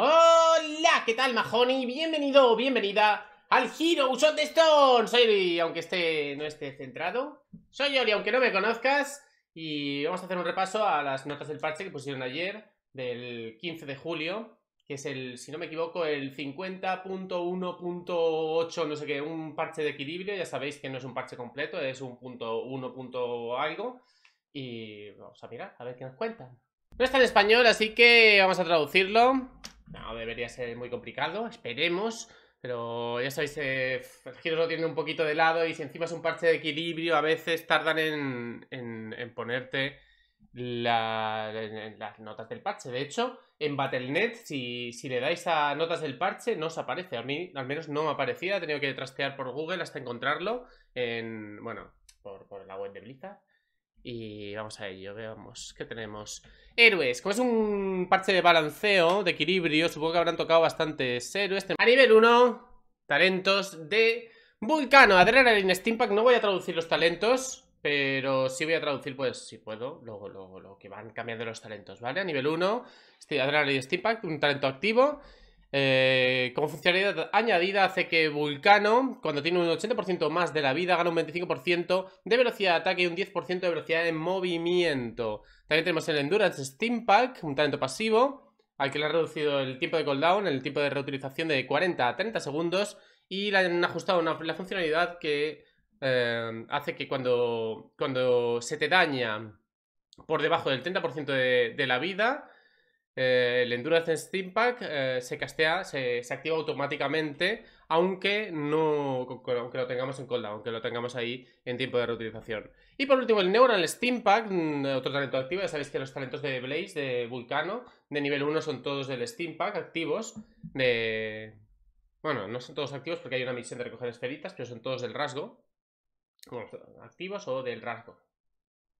Hola, ¿qué tal, majoni? Bienvenido o bienvenida al Giro of de Stone. Soy Ori, aunque esté, no esté centrado. Soy Ori, aunque no me conozcas. Y vamos a hacer un repaso a las notas del parche que pusieron ayer, del 15 de julio, que es el, si no me equivoco, el 50.1.8, no sé qué, un parche de equilibrio. Ya sabéis que no es un parche completo, es un punto uno algo. Y vamos a mirar, a ver qué nos cuentan. No está en español, así que vamos a traducirlo. No debería ser muy complicado, esperemos. Pero ya sabéis, eh, el lo tiene un poquito de lado y si encima es un parche de equilibrio, a veces tardan en, en, ponerte las notas del parche. De hecho, en Battle.net, si, si le dais a notas del parche, no os aparece. A mí al menos no me aparecía, he tenido que trastear por Google hasta encontrarlo en, bueno, por, por la web de Blizzard. Y vamos a ello, veamos qué tenemos. Héroes, como es un parche de balanceo, de equilibrio, supongo que habrán tocado bastantes héroes. A nivel 1, talentos de Vulcano, Adrenaline, Steampack. No voy a traducir los talentos, pero sí voy a traducir, pues, si puedo, Luego lo, lo que van cambiando los talentos, ¿vale? A nivel 1, este Adrenaline, Steampack, un talento activo. Eh, como funcionalidad añadida hace que Vulcano, cuando tiene un 80% más de la vida, gana un 25% de velocidad de ataque y un 10% de velocidad de movimiento. También tenemos el Endurance Steampack, un talento pasivo, al que le ha reducido el tiempo de cooldown, el tiempo de reutilización de 40 a 30 segundos y le han ajustado una, la funcionalidad que eh, hace que cuando, cuando se te daña por debajo del 30% de la vida, eh, el Endurance Steampack eh, se castea, se, activa automáticamente, aunque no aunque lo tengamos en cola aunque lo tengamos ahí en tiempo de reutilización. Y por último, el Neural Steampack, mm, otro talento activo, ya sabéis que los talentos de Blaze, de Vulcano, de nivel 1 son todos del Steam Pack activos, Bueno, no son todos activos porque hay una misión de recoger esferitas, pero son todos del rasgo. activos o del rasgo,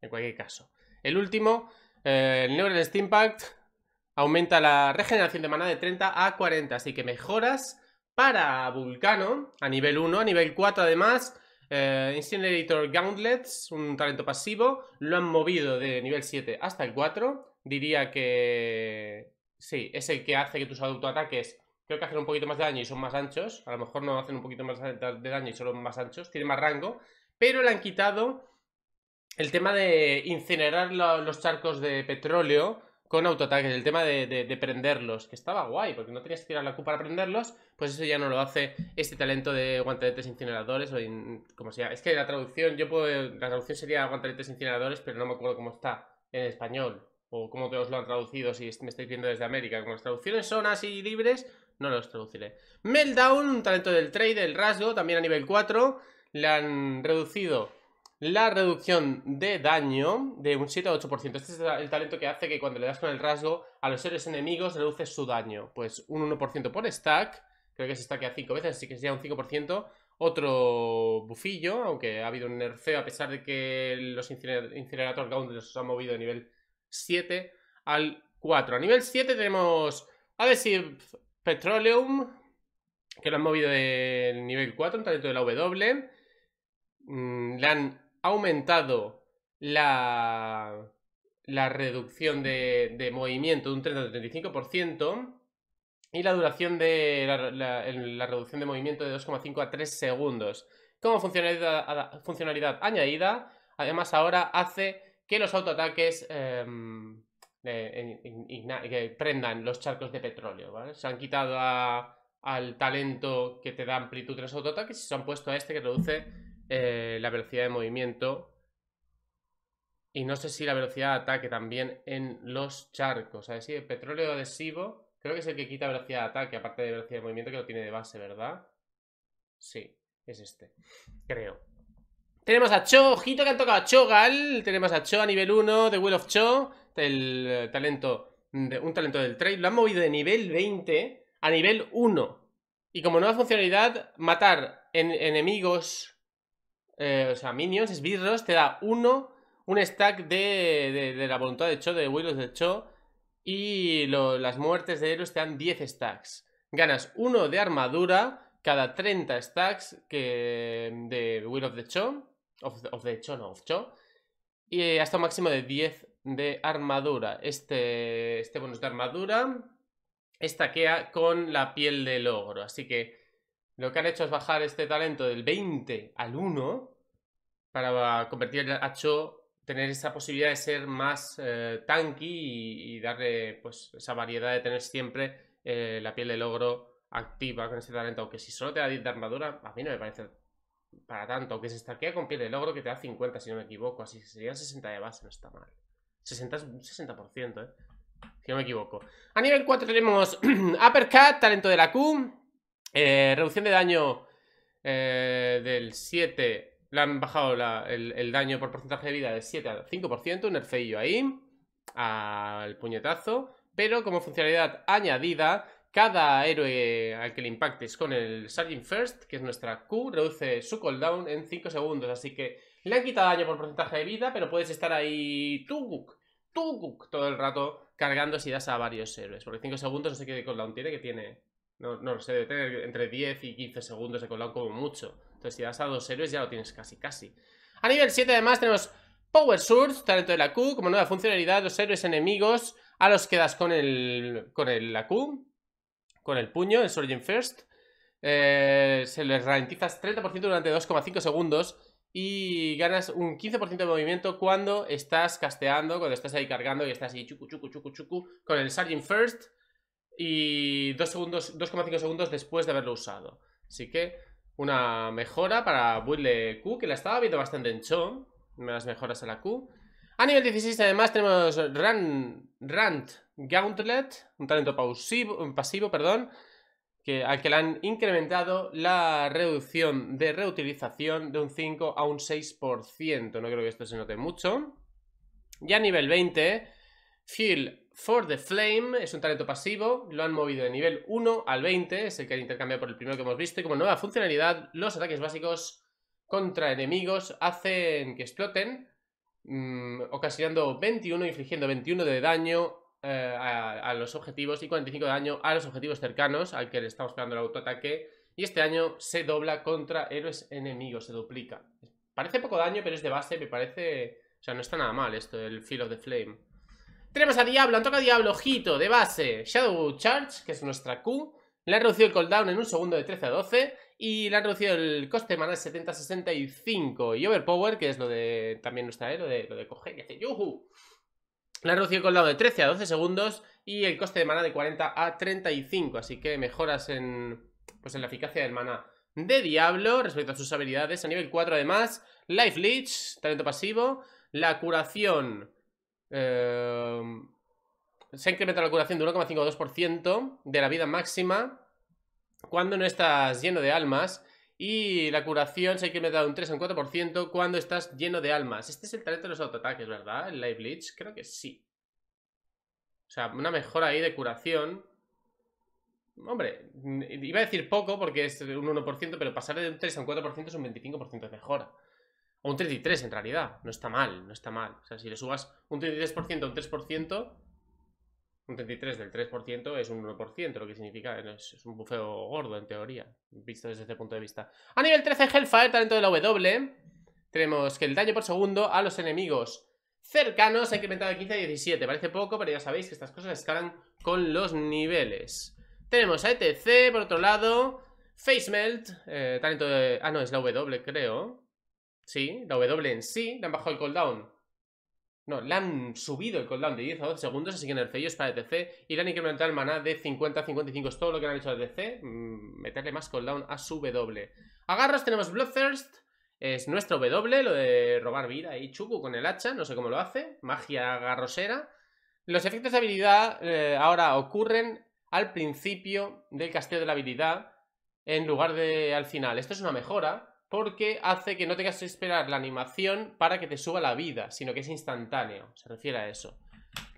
en cualquier caso. El último, eh, el Neural Steampack Aumenta la regeneración de mana de 30 a 40, así que mejoras para Vulcano a nivel 1, a nivel 4 además. Eh, Incinerator Gauntlets, un talento pasivo, lo han movido de nivel 7 hasta el 4. Diría que sí, es el que hace que tus autoataques creo que hacen un poquito más de daño y son más anchos. A lo mejor no hacen un poquito más de daño y son más anchos, tienen más rango. Pero le han quitado el tema de incinerar los charcos de petróleo con autoataques, el tema de, de, prenderlos, que estaba guay, porque no tenías que tirar la Q para prenderlos, pues eso ya no lo hace este talento de guanteletes incineradores, o como sea. Es que la traducción, yo puedo, la traducción sería guanteletes incineradores, pero no me acuerdo cómo está en español, o cómo todos lo han traducido si me estáis viendo desde América. Como las traducciones son así libres, no los traduciré. Meltdown, un talento del trade, del rasgo, también a nivel 4, le han reducido la reducción de daño de un 7 a 8%. Este es el talento que hace que cuando le das con el rasgo a los seres enemigos reduces su daño. Pues un 1% por stack, creo que se stackea 5 veces, así que sería un 5%. Otro bufillo, aunque ha habido un nerfeo a pesar de que los incinerator, gaunt Los ha han movido de nivel 7 al 4. A nivel 7 tenemos Adhesive Petroleum, que lo han movido del nivel 4, un talento de la W. Mm, le han ha aumentado la, la reducción de, movimiento de un 30-35% y la duración de la, reducción de movimiento de 2,5 a 3 segundos. Como funcionalidad, añadida, además ahora hace que los autoataques em, eh, prendan los charcos de petróleo. Se han quitado al talento que te da amplitud en los autoataques y se han puesto a este que reduce eh, la velocidad de movimiento y no sé si la velocidad de ataque también en los charcos. A ver si el petróleo adhesivo creo que es el que quita velocidad de ataque, aparte de velocidad de movimiento que lo tiene de base, ¿verdad? Sí, es este, creo. Tenemos a Cho, ojito que han tocado a Gal Tenemos a Cho a nivel 1 de Will of Cho, el eh, talento, un talento del trade. Lo han movido de nivel 20 a nivel 1. Y como nueva funcionalidad, matar en, enemigos eh, o sea, minions, esbirros, te da uno, un stack de, de, la voluntad de Cho, de of de Cho, y las muertes de héroes te dan 10 stacks. Ganas uno de armadura cada 30 stacks que, de Will of the Cho, of, the Cho, no, of Cho, y eh, hasta un máximo de 10 de armadura. Este, este bonus de armadura estaquea con la piel del logro así que lo que han hecho es bajar este talento del 20 al 1 para convertir a Cho, tener esa posibilidad de ser más eh, tanky y, darle pues esa variedad de tener siempre eh, la piel de logro activa con ese talento. Aunque si solo te da 10 de armadura, a mí no me parece para tanto. Aunque se estarquea con piel de logro que te da 50, si no me equivoco. Así que serían 60 de base, no está mal. 60 es un 60%, ¿eh? Si no me equivoco. A nivel 4 tenemos Uppercut, talento de la Q. Eh, reducción de daño eh, del 7. Le han bajado el, daño por porcentaje de vida del 7 al 5%. Un nerfeillo ahí. Al puñetazo. Pero como funcionalidad añadida, cada héroe al que le impactes con el Sargent First, que es nuestra Q, reduce su cooldown en 5 segundos. Así que le han quitado daño por porcentaje de vida, pero puedes estar ahí tú Tuguk todo el rato cargando si das a varios héroes. Porque 5 segundos no sé qué cooldown tiene, que tiene no, no se sé, debe tener entre 10 y 15 segundos de cooldown como mucho. Entonces, si das a dos héroes, ya lo tienes casi, casi. A nivel 7, además, tenemos Power Surge, talento de la Q, como nueva funcionalidad, los héroes enemigos a los que das con el, con el, la Q, con el puño, el Surgeon First. Eh, se les ralentizas 30% durante 2,5 segundos y ganas un 15% de movimiento cuando estás casteando, cuando estás ahí cargando y estás ahí chucu, chucu, chucu, chucu, con el Surgeon First y segundos, 2,5 segundos después de haberlo usado. Así que una mejora para Buildle Q, que la estaba viendo bastante en show. Unas mejoras a la Q. A nivel 16 además tenemos Rant Gauntlet, un talento un pasivo, perdón, que, al que le han incrementado la reducción de reutilización de un 5 a un 6%. No creo que esto se note mucho. Y a nivel 20, Phil For the Flame es un talento pasivo, lo han movido de nivel 1 al 20, es el que han intercambiado por el primero que hemos visto, y como nueva funcionalidad, los ataques básicos contra enemigos hacen que exploten, mm, ocasionando 21, infligiendo 21 de daño eh, a, los objetivos y 45 de daño a los objetivos cercanos al que le estamos pegando el autoataque, y este daño se dobla contra héroes enemigos, se duplica. Parece poco daño, pero es de base, me parece... O sea, no está nada mal esto, el Feel of the Flame. Tenemos a Diablo, han tocado Diablo, ojito, de base. Shadow Charge, que es nuestra Q. Le han reducido el cooldown en un segundo de 13 a 12. Y le han reducido el coste de mana de 70 a 65. Y Overpower, que es lo de. También nuestra E, Lo de, lo de coger y hacer yuhu. Le han reducido el cooldown de 13 a 12 segundos. Y el coste de mana de 40 a 35. Así que mejoras en. Pues en la eficacia del mana de Diablo respecto a sus habilidades. A nivel 4, además. Life Leech, talento pasivo. La curación Em, se incrementa la curación de 1,52% de la vida máxima cuando no estás lleno de almas. Y la curación se ha incrementado un 3 un 4% cuando estás lleno de almas. Este es el talento de los autoataques, ¿verdad? El Live Bleach, creo que sí. O sea, una mejora ahí de curación. Hombre, iba a decir poco porque es un 1%, pero pasar de un 3 a un 4% es un 25% de mejora. O un 33 en realidad. No está mal, no está mal. O sea, si le subas un 33% a un 3%, un 33 del 3% es un 1%, lo que significa eh, es, un bufeo gordo en teoría, visto desde este punto de vista. A nivel 13, Hellfire, talento de la W. Tenemos que el daño por segundo a los enemigos cercanos ha incrementado de 15 a 17. Parece poco, pero ya sabéis que estas cosas escalan con los niveles. Tenemos a ETC, por otro lado, Face eh, talento de... Ah, no, es la W, creo. Sí, la W en sí, le han bajado el cooldown. No, le han subido el cooldown de 10 a 12 segundos, así que en el es para DC. Y le han incrementado el maná de 50 a 55, es todo lo que le han hecho a DC. Mm, meterle más cooldown a su W. Agarros, tenemos Bloodthirst. Es nuestro W, lo de robar vida y Chuku con el hacha, no sé cómo lo hace. Magia garrosera. Los efectos de habilidad eh, ahora ocurren al principio del casteo de la habilidad en lugar de al final. Esto es una mejora, porque hace que no tengas que esperar la animación para que te suba la vida, sino que es instantáneo, se refiere a eso.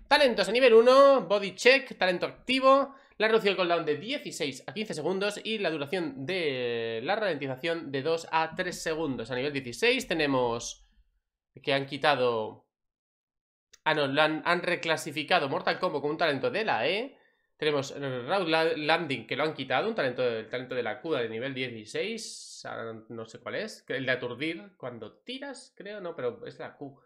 Talentos a nivel 1, body check, talento activo, la reducción del cooldown de 16 a 15 segundos y la duración de la ralentización de 2 a 3 segundos. A nivel 16 tenemos que han quitado... Ah, no, han, han reclasificado Mortal Kombat como un talento de la E tenemos eh, route Landing, que lo han quitado, un talento, el talento de la Q de nivel 16, ah, no sé cuál es, el de aturdir cuando tiras, creo, no, pero es la Q.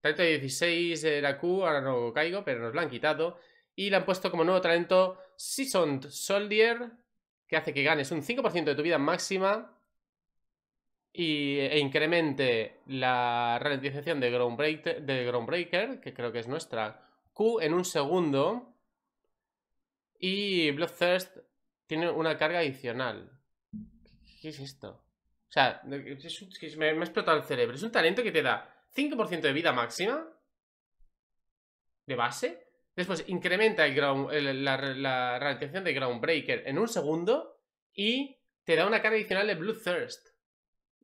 Talento de 16 de la Q, ahora no caigo, pero nos lo han quitado. Y le han puesto como nuevo talento Seasoned Soldier, que hace que ganes un 5% de tu vida máxima e incremente la ralentización de de Groundbreaker, que creo que es nuestra Q, en un segundo. Y Bloodthirst tiene una carga adicional. ¿Qué es esto? O sea, me, ha explotado el cerebro. Es un talento que te da 5% de vida máxima de base. Después incrementa el ground, la, la, ralentización de Groundbreaker en un segundo. Y te da una carga adicional de Bloodthirst.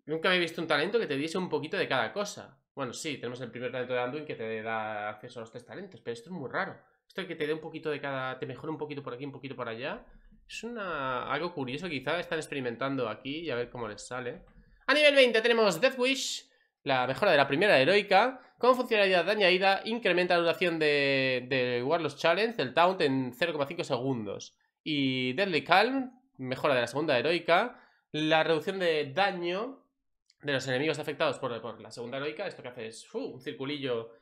Nunca había visto un talento que te diese un poquito de cada cosa. Bueno, sí, tenemos el primer talento de Anduin que te da acceso a los tres talentos, pero esto es muy raro esto que te dé un poquito de cada, te mejora un poquito por aquí, un poquito por allá, es una, algo curioso quizá, están experimentando aquí y a ver cómo les sale. A nivel 20 tenemos Death Wish, la mejora de la primera heroica, con funcionalidad de añadida, incrementa la duración de, de Warlords Challenge, el Taunt, en 0,5 segundos. Y Deadly Calm, mejora de la segunda heroica, la reducción de daño de los enemigos afectados por, la segunda heroica, esto que hace es un circulillo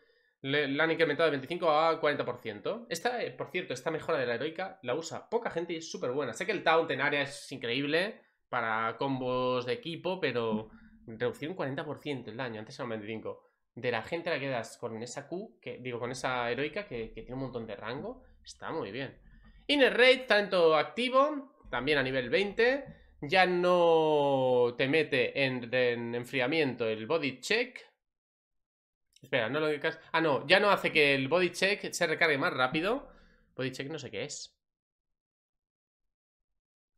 la han incrementado de 25 a 40%. Esta, eh, por cierto, esta mejora de la heroica la usa poca gente y es súper buena. Sé que el taunt en área es increíble para combos de equipo, pero reducir un 40% el daño, antes era un 25. De la gente la quedas con esa Q, que digo, con esa heroica que, tiene un montón de rango, está muy bien. Inner Raid, tanto activo, también a nivel 20. Ya no te mete en enfriamiento el body check, Espera, no lo digas. Ah, no, ya no hace que el body check se recargue más rápido. Body check no sé qué es.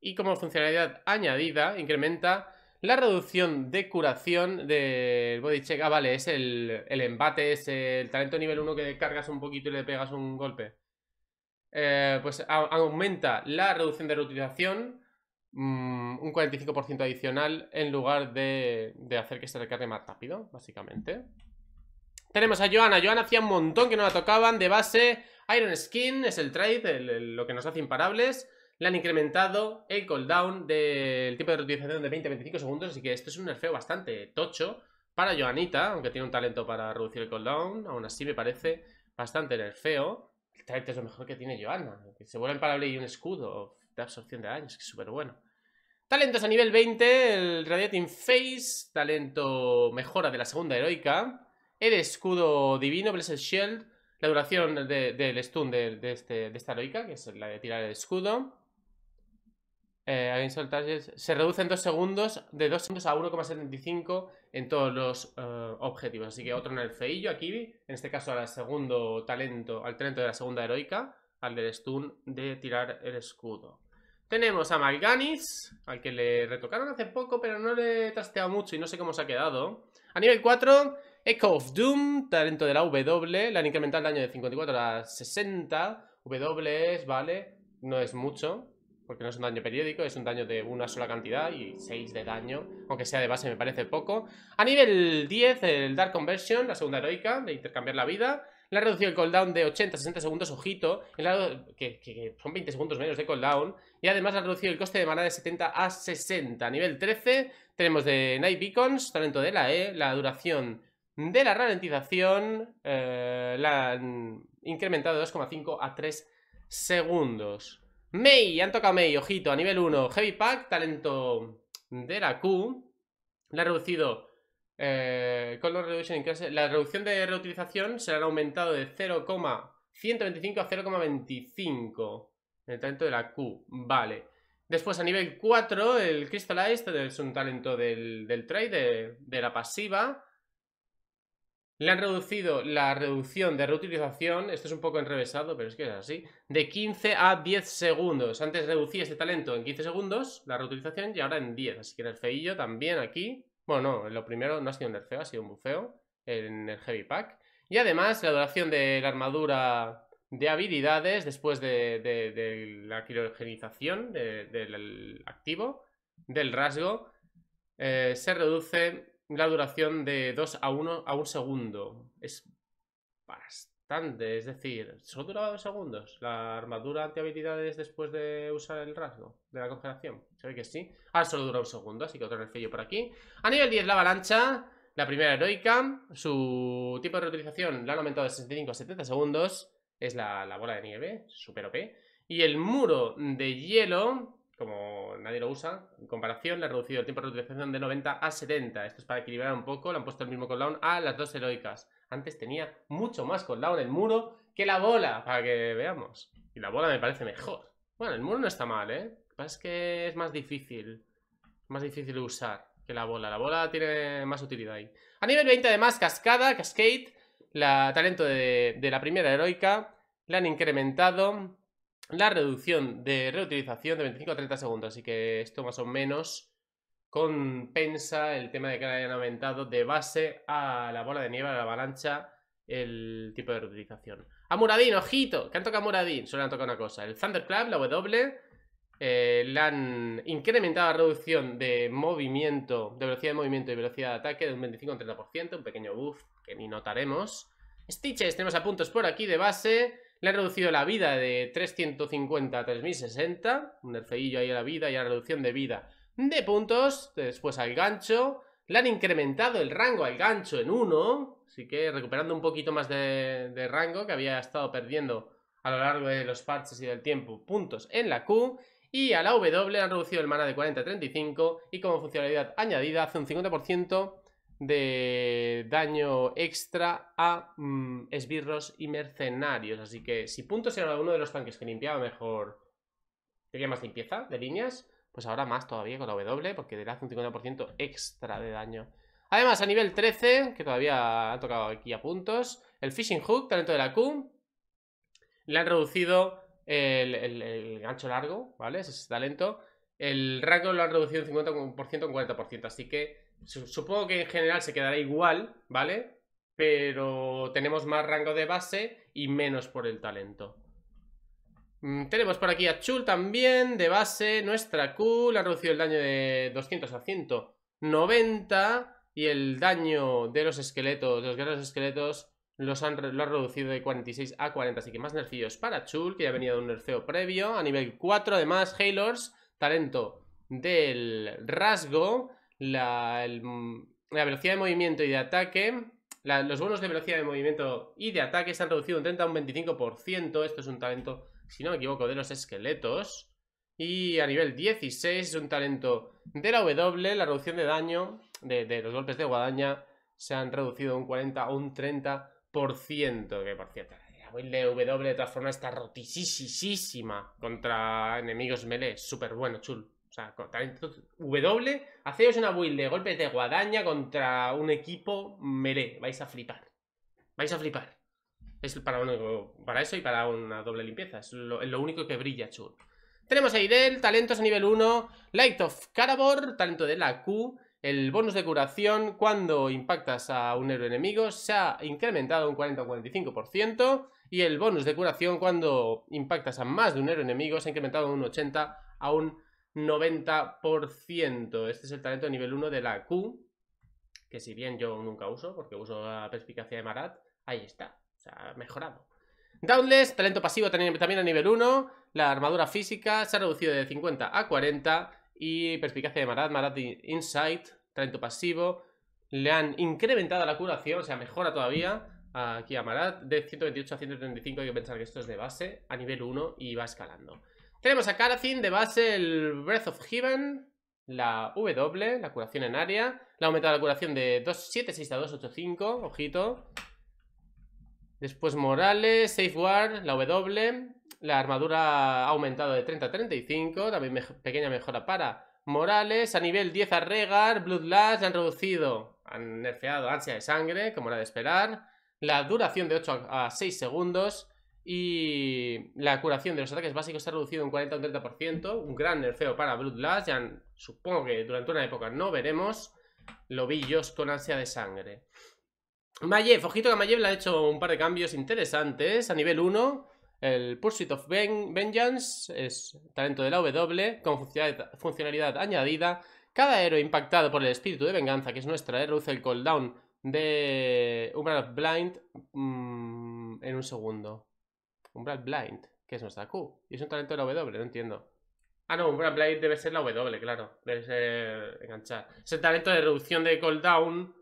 Y como funcionalidad añadida, incrementa la reducción de curación del body check. Ah, vale, es el, embate, es el talento nivel 1 que cargas un poquito y le pegas un golpe. Eh, pues aumenta la reducción de reutilización mm, un 45% adicional en lugar de hacer que se recargue más rápido, básicamente. Tenemos a Joana. Joana hacía un montón que no la tocaban. De base, Iron Skin es el trade, lo que nos hace imparables. Le han incrementado el cooldown del tipo de reutilización de 20-25 segundos. Así que esto es un nerfeo bastante tocho para Joanita, aunque tiene un talento para reducir el cooldown. Aún así me parece bastante nerfeo. El trade es lo mejor que tiene Joana. Que se vuelve imparable y un escudo de absorción de daños, que es súper bueno. Talentos a nivel 20, el Radiating Face, talento mejora de la segunda heroica el escudo divino, Blessed Shield, la duración del stun este, de, esta heroica, que es la de tirar el escudo. Eh, se reduce en 2 segundos, de 2 segundos a 1,75 en todos los eh, objetivos. Así que otro en el feillo aquí, en este caso al segundo talento, al talento de la segunda heroica, al del stun de tirar el escudo. Tenemos a Malganis, al que le retocaron hace poco, pero no le he trasteado mucho y no sé cómo se ha quedado. A nivel 4, Echo of Doom, talento de la W, le han incrementado el daño de 54 a 60. W es, vale, no es mucho, porque no es un daño periódico, es un daño de una sola cantidad y 6 de daño, aunque sea de base me parece poco. A nivel 10, el Dark Conversion, la segunda heroica, de intercambiar la vida. Le ha reducido el cooldown de 80 a 60 segundos, ojito, que, son 20 segundos menos de cooldown. Y además ha reducido el coste de mana de 70 a 60. A nivel 13 tenemos de Night Beacons, talento de la E, la duración de la ralentización eh, la han incrementado de 2,5 a 3 segundos. Mei, han tocado Mei, ojito, a nivel 1. Heavy Pack, talento de la Q. La ha reducido. Eh, la reducción de reutilización se la aumentado de 0,125 a 0,25 el talento de la Q. Vale. Después, a nivel 4, el Este es un talento del, trade, de la pasiva. Le han reducido la reducción de reutilización, esto es un poco enrevesado, pero es que es así, de 15 a 10 segundos. Antes reducía este talento en 15 segundos, la reutilización, y ahora en 10. Así que el feillo también aquí. Bueno, no, lo primero no ha sido un nerfeo, ha sido un bufeo en el Heavy Pack. Y además, la duración de la armadura de habilidades después de, la criogenización del activo, del rasgo, eh, se reduce la duración de 2 a 1 a un segundo. Es bastante, es decir, solo duraba 2 segundos. La armadura anti-habilidades después de usar el rasgo de la congelación. Se que sí. Ahora solo dura un segundo, así que otro refillo por aquí. A nivel 10 la avalancha, la primera heroica. Su tipo de reutilización la han aumentado de 65 a 70 segundos. Es la, la bola de nieve, super OP. Y el muro de hielo como nadie lo usa, en comparación le ha reducido el tiempo de reutilización de 90 a 70. Esto es para equilibrar un poco, le han puesto el mismo cooldown a las dos heroicas. Antes tenía mucho más cooldown el muro que la bola, para que veamos. Y la bola me parece mejor. Bueno, el muro no está mal, ¿eh? Lo que pasa es que es más difícil, más difícil usar que la bola. La bola tiene más utilidad ahí. A nivel 20 además, cascada, cascade, la talento de, de la primera heroica, le han incrementado la reducción de reutilización de 25 a 30 segundos. Así que esto más o menos compensa el tema de que hayan aumentado de base a la bola de nieve, a la avalancha, el tipo de reutilización. ¡A Muradin, ojito! Que han tocado a Muradin Solo han tocado una cosa. El Thunderclap, la W, eh, le han incrementado la reducción de movimiento, de velocidad de movimiento y velocidad de ataque de un 25 a 30%, un pequeño buff que ni notaremos. Stitches, tenemos a puntos por aquí de base. Le han reducido la vida de 350 a 3060. Un nerfeillo ahí a la vida y a la reducción de vida de puntos. Después al gancho. Le han incrementado el rango al gancho en 1. Así que recuperando un poquito más de, de rango que había estado perdiendo a lo largo de los parches y del tiempo. Puntos en la Q. Y a la W han reducido el mana de 40 a 35 y como funcionalidad añadida hace un 50% de daño extra a mm, esbirros y mercenarios. Así que si puntos era uno de los tanques que limpiaba mejor, tenía más limpieza de líneas, pues ahora más todavía con la W, porque le hace un 50% extra de daño. Además, a nivel 13, que todavía ha tocado aquí a puntos, el Fishing Hook, talento de la Q, le han reducido el, gancho largo, ¿vale? Ese es talento. El rango lo han reducido un 50% con 40%, así que supongo que en general se quedará igual, ¿vale? Pero tenemos más rango de base y menos por el talento. Mm, tenemos por aquí a Chul también, de base, nuestra Q, ha reducido el daño de 200 a 190 y el daño de los esqueletos, de los guerreros esqueletos, los han, lo ha reducido de 46 a 40, así que más nerfillos para Chul, que ya venía de un nerfeo previo, a nivel 4 además, Halors, talento del rasgo, Mm, la, velocidad de movimiento y de ataque. los bonos de velocidad de movimiento y de ataque se han reducido un 30 a un 25%. Esto es un talento, si no me equivoco, de los esqueletos. Y a nivel 16 es un talento de la W. La reducción de daño de, los golpes de guadaña se han reducido un 40 a un 30%. Que por cierto, la W de todas formas está rotisísima contra enemigos melee. Súper bueno, chulo. O sea, W, hacéis una build de golpes de guadaña contra un equipo melee. Vais a flipar. Vais a flipar. Es para, para eso y para una doble limpieza. Es lo, único que brilla, chulo. Tenemos a Idel, talentos a nivel 1, Light of Carabor, talento de la Q, el bonus de curación cuando impactas a un héroe enemigo se ha incrementado un 40-45% y el bonus de curación cuando impactas a más de un héroe enemigo se ha incrementado un 80 a un 90%. Este es el talento nivel 1 de la Q, que si bien yo nunca uso, porque uso la perspicacia de Marat, ahí está, o sea, mejorado. Downless, talento pasivo también a nivel 1, la armadura física se ha reducido de 50 a 40 y perspicacia de Marat, Marat Insight, talento pasivo, le han incrementado la curación, o sea, mejora todavía aquí a Marat, de 128 a 135 hay que pensar que esto es de base a nivel 1 y va escalando. Tenemos a Karazin de base el Breath of Heaven, la W, la curación en área. La aumentado la curación de 276 a 285, ojito. Después Morales, Safeguard, la W. La armadura ha aumentado de 30 a 35, también pequeña mejora para Morales. A nivel 10 a Regar, Bloodlust, han reducido, han nerfeado ansia de sangre, como era de esperar. La duración de 8 a 6 segundos. Y la curación de los ataques básicos se ha reducido un 40 o 30%. Un gran nerfeo para Bloodlust. Ya supongo que durante una época no veremos. lobillos con ansia de sangre. Mayev, ojito que Mayev le ha hecho un par de cambios interesantes. A nivel 1, el Pursuit of Vengeance es talento de la W con funcionalidad, añadida. Cada héroe impactado por el espíritu de venganza, que es nuestra, reduce el cooldown de Human Blind mm, en un segundo. Umbral Blind, que es nuestra Q. Y es un talento de la W, no entiendo. Ah, no, Umbral Blind debe ser la W, claro. Debe ser enganchar. Es el talento de reducción de cooldown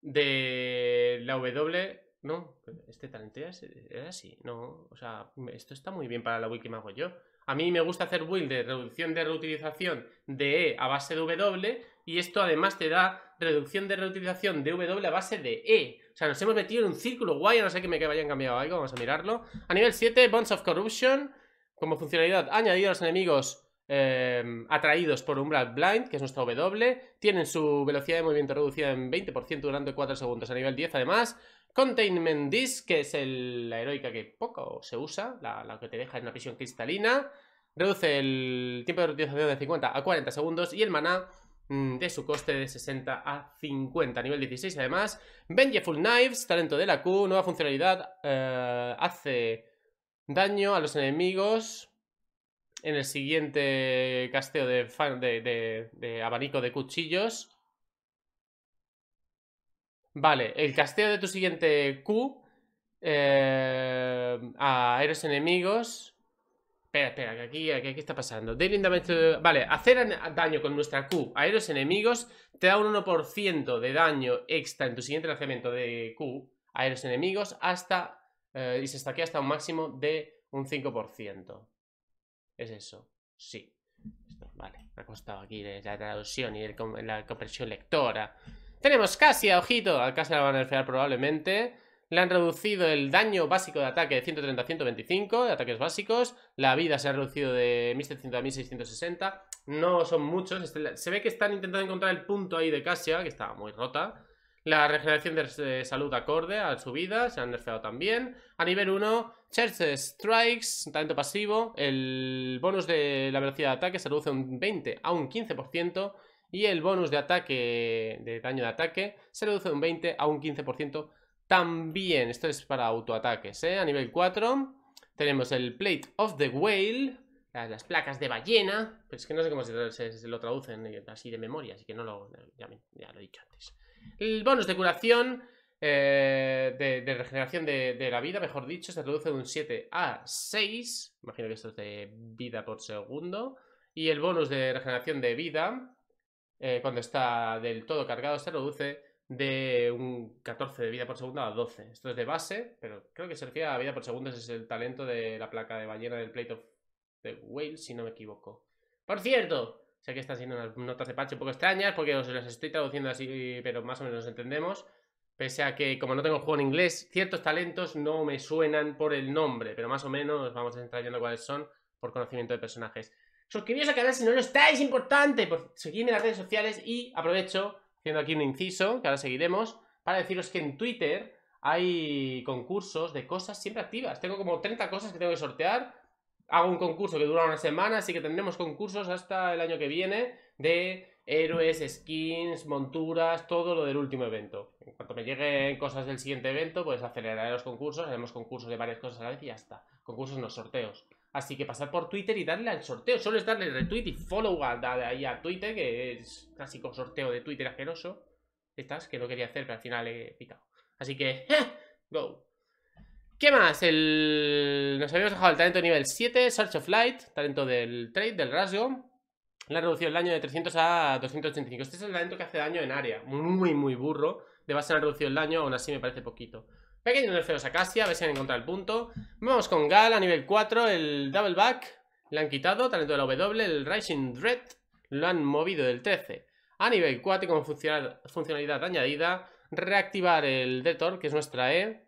de la W. No, este talento era, es así. No, o sea, esto está muy bien para la wiki que me hago yo. A mí me gusta hacer build de reducción de reutilización de E a base de W y esto además te da reducción de reutilización de W a base de E. O sea, nos hemos metido en un círculo guay, a no ser que me hayan cambiado algo, vamos a mirarlo. A nivel 7, Bonds of Corruption, como funcionalidad, añadido a los enemigos eh, atraídos por un Black Blind, que es nuestra W. Tienen su velocidad de movimiento reducida en 20% durante 4 segundos. A nivel 10, además, Containment Disc, que es la heroica que poco se usa, la, la que te deja en una prisión cristalina. Reduce el tiempo de reutilización de 50 a 40 segundos y el maná Mm. de su coste de 60 a 50, nivel 16 además. Vengeful Knives, talento de la Q, nueva funcionalidad, eh, hace daño a los enemigos en el siguiente casteo de, de, de, abanico de cuchillos. Vale, el casteo de tu siguiente Q eh, a eres enemigos Espera, espera, que aquí, está pasando. Vale, hacer daño con nuestra Q a los enemigos te da un 1% de daño extra en tu siguiente lanzamiento de Q a los enemigos hasta. Eh, y se estaquea hasta un máximo de un 5%. ¿Es eso? Sí. Vale, me ha costado aquí la traducción y la compresión lectora. Tenemos casi, ojito. Al casi la van a nerfear probablemente. Le han reducido el daño básico de ataque de 130 a 125, de ataques básicos. La vida se ha reducido de 1700 a 1660. No son muchos. Este, se ve que están intentando encontrar el punto ahí de Cassia, que está muy rota. La regeneración de salud acorde a su vida se han nerfeado también. A nivel 1, Church Strikes, talento pasivo. El bonus de la velocidad de ataque se reduce un 20 a un 15%. Y el bonus de ataque, de daño de ataque, se reduce de un 20 a un 15% también, esto es para autoataques, ¿eh? A nivel 4 tenemos el Plate of the Whale, las placas de ballena, pero es que no sé cómo se, lo traducen eh, así de memoria, así que no lo, ya, lo he dicho antes. El bonus de curación, eh, de, regeneración de, la vida, mejor dicho, se reduce de un 7 a 6, imagino que esto es de vida por segundo, y el bonus de regeneración de vida, eh, cuando está del todo cargado, se reduce de un 14 de vida por segundo a 12. Esto es de base, pero creo que se a vida por segundo. Ese es el talento de la placa de ballena del Plate of the Whale, si no me equivoco. Por cierto, sé que están siendo unas notas de parche un poco extrañas porque os las estoy traduciendo así, pero más o menos entendemos. Pese a que, como no tengo juego en inglés, ciertos talentos no me suenan por el nombre, pero más o menos vamos a viendo cuáles son por conocimiento de personajes. Suscribíos al canal si no lo estáis, importante, por seguirme en las redes sociales y aprovecho aquí un inciso, que ahora seguiremos, para deciros que en Twitter hay concursos de cosas siempre activas. Tengo como 30 cosas que tengo que sortear. Hago un concurso que dura una semana, así que tendremos concursos hasta el año que viene de héroes, skins, monturas, todo lo del último evento. En cuanto me lleguen cosas del siguiente evento, pues aceleraré los concursos, haremos concursos de varias cosas a la vez y ya está. Concursos no, sorteos. Así que pasar por Twitter y darle al sorteo. Solo es darle retweet y follow a, ahí a, Twitter, que es clásico sorteo de Twitter asqueroso. Estás que no quería hacer, pero al final he picado. Así que, ¡eh! go. ¿Qué más? Nos habíamos dejado el talento nivel 7, Search of Light, talento del trade, del rasgo. La reducción el daño de 300 a 285. Este es el talento que hace daño en área. Muy, muy burro. De base ser la reducción del daño, aún así me parece poquito. Pequeños nerfeos a Cassia, a ver si han encontrado el punto. Vamos con Gal a nivel 4, el double back. Le han quitado, talento de la W, el Rising Dread. Lo han movido del 13 a nivel 4 y con funcionalidad añadida. Reactivar el Detour, que es nuestra E.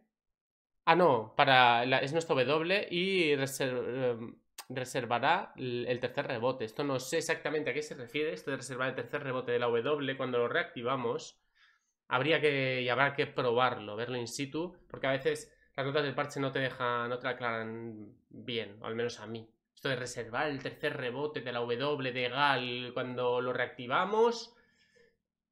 Ah, no, para es nuestro W y em, reservará el tercer rebote. Esto no sé exactamente a qué se refiere, esto de reservar el tercer rebote de la W cuando lo reactivamos habría que y habrá que probarlo, verlo in situ, porque a veces las notas del parche no te dejan, no te aclaran bien, o al menos a mí. Esto de reservar el tercer rebote de la W de Gal cuando lo reactivamos,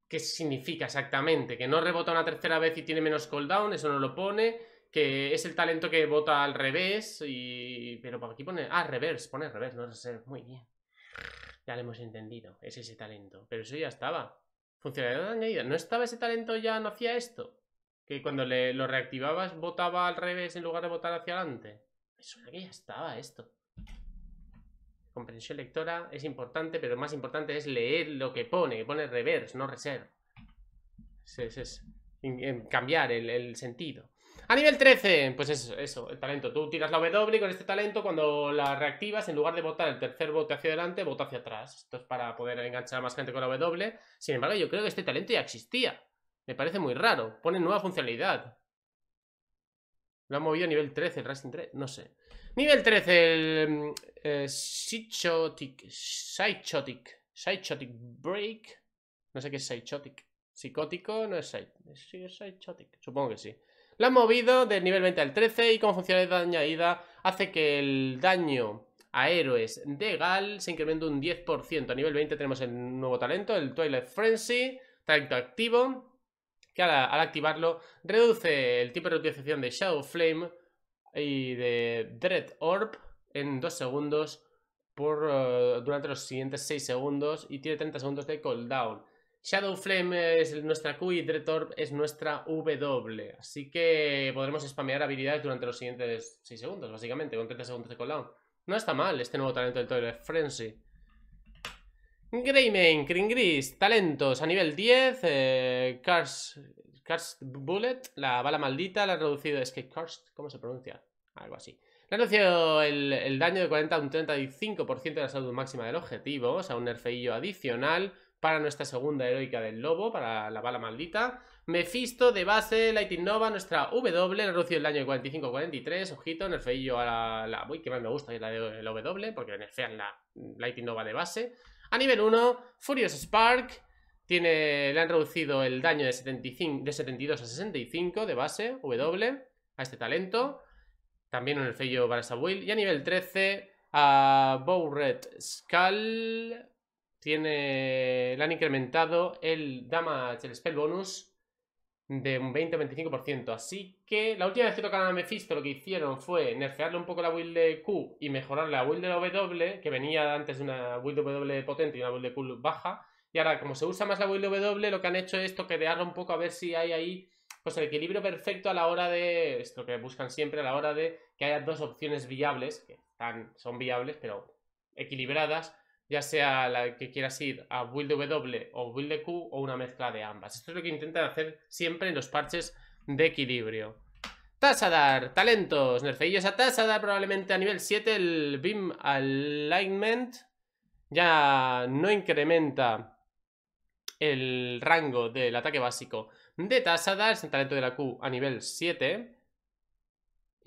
¿qué significa exactamente? Que no rebota una tercera vez y tiene menos cooldown, eso no lo pone, que es el talento que bota al revés y... Pero aquí pone... Ah, reverse, pone reverse, no sé, muy bien. Ya lo hemos entendido, es ese talento. Pero eso ya estaba. Funcionalidad añadida. ¿No estaba ese talento ya, no hacía esto? Que cuando le, lo reactivabas votaba al revés en lugar de votar hacia adelante. Me suena que ya estaba esto. Comprensión lectora es importante, pero más importante es leer lo que pone, que pone reverse, no reserve. Es, cambiar el sentido. A nivel 13, pues eso, eso, el talento. Tú tiras la W con este talento, cuando la reactivas, en lugar de botar el tercer bote hacia adelante, bota hacia atrás. Esto es para poder enganchar a más gente con la W. Sin embargo, yo creo que este talento ya existía. Me parece muy raro. Pone nueva funcionalidad. Lo han movido a nivel 13, el Racing 3, no sé. Nivel 13, el mm, eh, Psychotic, Psychotic, Psychotic Break. No sé qué es Psychotic. Psicótico no es Psychotic. Sí, es Psychotic. Supongo que sí. La han movido del nivel 20 al 13 y con funcionalidad añadida hace que el daño a héroes de Gal se incremente un 10%. A nivel 20 tenemos el nuevo talento, el Twilight Frenzy, talento activo, que al, activarlo reduce el tipo de utilización de Shadow Flame y de Dread Orb en 2 segundos por, eh, durante los siguientes 6 segundos y tiene 30 segundos de cooldown. Shadow Flame es nuestra Q y Orb es nuestra W. Así que podremos spamear habilidades durante los siguientes 6 segundos, básicamente, con 30 segundos de cooldown. No está mal este nuevo talento del Toilet Frenzy. green Gris, talentos a nivel 10, eh, Bullet, la bala maldita, la ha reducido, es que curse, ¿cómo se pronuncia? Algo así. Le ha reducido el, el daño de 40 a un 35% de la salud máxima del objetivo, o sea, un nerfeillo adicional, para nuestra segunda heroica del lobo, para la bala maldita. Mephisto de base, Lightning Nova, nuestra W, reducido el daño de 45-43, ojito, nerfeillo a la, Uy, que más me gusta es la de W, porque nerfean la Lightning Nova de base. A nivel 1, Furious Spark, tiene, le han reducido el daño de, 75, de 72 a 65 de base, W, a este talento. También el feillo para esa Will. Y a nivel 13, a Bowred Skull, tiene, le han incrementado el damage, el spell bonus de un 20 25%. Así que la última vez que tocaron a Mephisto lo que hicieron fue nerfearle un poco la build de Q y mejorar la build de la W, que venía antes de una build W potente y una build de Q baja. Y ahora, como se usa más la build W, lo que han hecho es toquearla un poco a ver si hay ahí pues el equilibrio perfecto a la hora de, esto que buscan siempre, a la hora de que haya dos opciones viables, que están, son viables, pero equilibradas, ya sea la que quieras ir a build W o build Q o una mezcla de ambas. Esto es lo que intentan hacer siempre en los parches de equilibrio. Tasadar, talentos, nerfeillos a Tassadar, probablemente a nivel 7 el Beam Alignment ya no incrementa el rango del ataque básico de Tasadar, es el talento de la Q a nivel 7.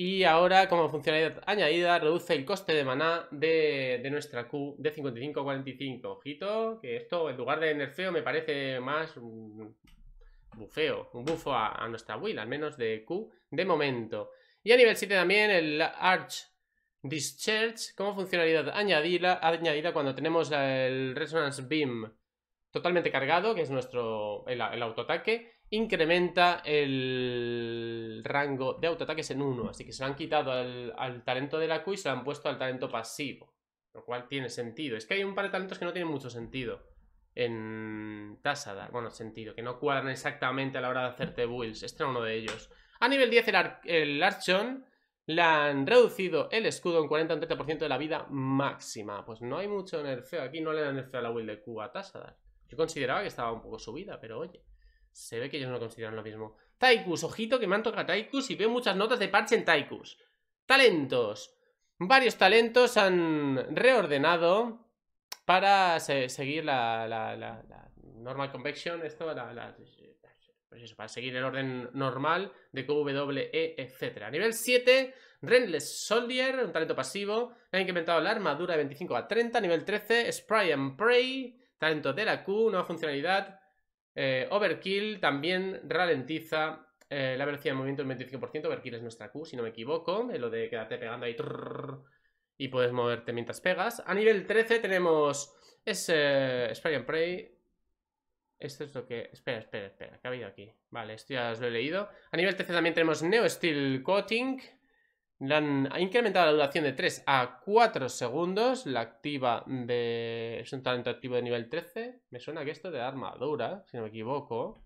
Y ahora, como funcionalidad añadida, reduce el coste de maná de, nuestra Q de 55 a 45. Ojito, que esto en lugar de nerfeo me parece más un bufeo, un bufo a, nuestra will, al menos de Q de momento. Y a nivel 7 también el Arch Discharge como funcionalidad añadida, añadida cuando tenemos el Resonance Beam totalmente cargado, que es nuestro el autoataque incrementa el rango de autoataques en 1. Así que se lo han quitado al, talento de la Q y se lo han puesto al talento pasivo. Lo cual tiene sentido. Es que hay un par de talentos que no tienen mucho sentido en Tassadar. Bueno, sentido, que no cuadran exactamente a la hora de hacerte builds. Este era uno de ellos. A nivel 10 el, Archon le han reducido el escudo en 40 30% de la vida máxima. Pues no hay mucho nerfeo. Aquí no le dan nerfeo a la build de Q a Tassadar. Yo consideraba que estaba un poco subida, pero oye. Se ve que ellos no consideran lo mismo. Taikus, ojito que me han tocado Taikus y veo muchas notas de parche en Taikus. Talentos. Varios talentos han reordenado para seguir la, normal convection, esto, pues para seguir el orden normal de QWE, etc. A nivel 7, Renless Soldier, un talento pasivo. Ha incrementado la armadura de 25 a 30. A nivel 13, Spry and Prey, talento de la Q, nueva funcionalidad. Eh, overkill también ralentiza eh, la velocidad de movimiento un 25%. Overkill es nuestra Q, si no me equivoco. Eh, lo de quedarte pegando ahí y puedes moverte mientras pegas. A nivel 13 tenemos... Es Spray and Prey. Esto es lo que... Espera, espera, espera. ¿Qué ha habido aquí? Vale, esto ya os lo he leído. A nivel 13 también tenemos Neo Steel Coating ha han incrementado la duración de 3 a 4 segundos. La activa de. Es un talento activo de nivel 13. Me suena que esto de armadura, si no me equivoco.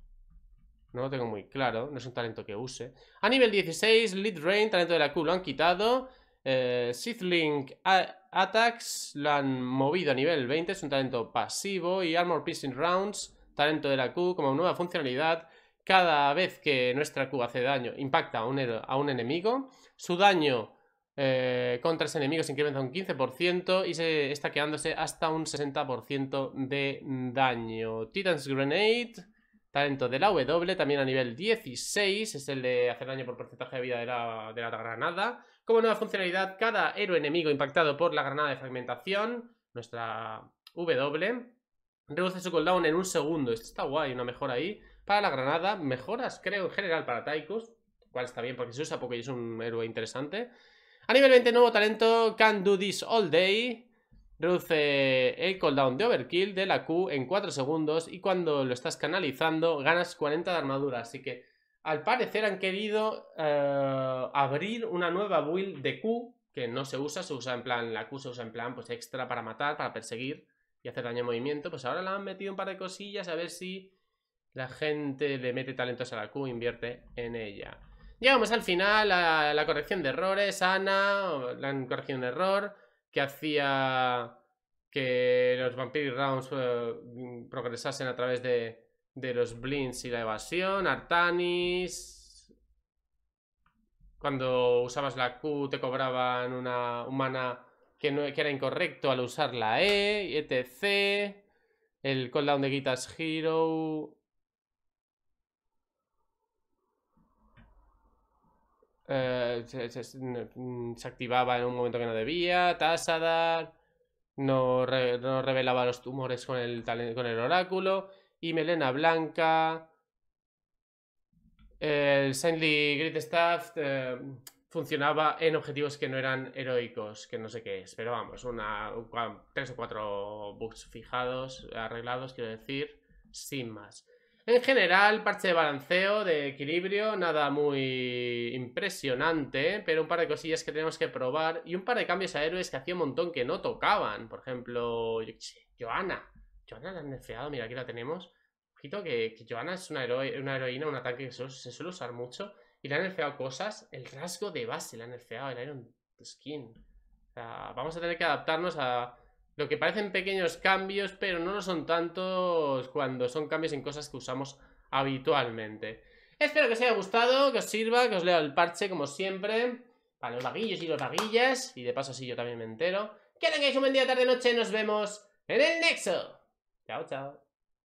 No lo tengo muy claro. No es un talento que use. A nivel 16, Lead Rain, talento de la Q, lo han quitado. Eh, Sithlink Attacks lo han movido a nivel 20. Es un talento pasivo. Y Armor Piercing Rounds, talento de la Q, como nueva funcionalidad. Cada vez que nuestra cuba hace daño, impacta a un, a un enemigo, su daño eh, contra ese enemigo se incrementa un 15% y se está quedándose hasta un 60% de daño. Titan's Grenade, talento de la W, también a nivel 16, es el de hacer daño por porcentaje de vida de la, de la granada. Como nueva funcionalidad, cada héroe enemigo impactado por la granada de fragmentación, nuestra W, reduce su cooldown en un segundo. Esto está guay, una mejora ahí. Para la granada, mejoras creo en general para Taikus, cual está bien porque se usa porque es un héroe interesante. A nivel 20, nuevo talento, Can Do This All Day. Reduce el cooldown de overkill de la Q en 4 segundos y cuando lo estás canalizando ganas 40 de armadura. Así que al parecer han querido eh, abrir una nueva build de Q que no se usa, se usa en plan, la Q se usa en plan pues extra para matar, para perseguir y hacer daño en movimiento. Pues ahora la han metido un par de cosillas a ver si la gente le mete talentos a la Q, invierte en ella. Llegamos al final, a la corrección de errores. Ana, la corrección de un error que hacía que los Vampire Rounds eh, progresasen a través de, los blinds y la evasión. Artanis. Cuando usabas la Q te cobraban una humana que, era incorrecto al usar la E, etc. El cooldown de Guitas Hero. Eh, se, activaba en un momento que no debía, Tassadar no, no revelaba los tumores con el, con el oráculo, y Melena Blanca, el Saintly Great Staff eh, funcionaba en objetivos que no eran heroicos, que no sé qué es, pero vamos, una, tres o cuatro bugs fijados, arreglados, quiero decir, sin más. En general, parche de balanceo, de equilibrio, nada muy impresionante, pero un par de cosillas que tenemos que probar y un par de cambios a héroes que hacía un montón que no tocaban. Por ejemplo, yo Joana. la han nerfeado, mira, aquí la tenemos. Ojito que, que Joana es una, heroína, un ataque que se, suele usar mucho y le han nerfeado cosas. El rasgo de base la han nerfeado, el Iron Skin. vamos a tener que adaptarnos a lo que parecen pequeños cambios, pero no lo son tantos cuando son cambios en cosas que usamos habitualmente. Espero que os haya gustado, que os sirva, que os lea el parche como siempre. Para los vaguillos y los vaguillas. Y de paso así yo también me entero. Que tengáis un buen día, tarde, noche. Nos vemos en el Nexo. Chao, chao.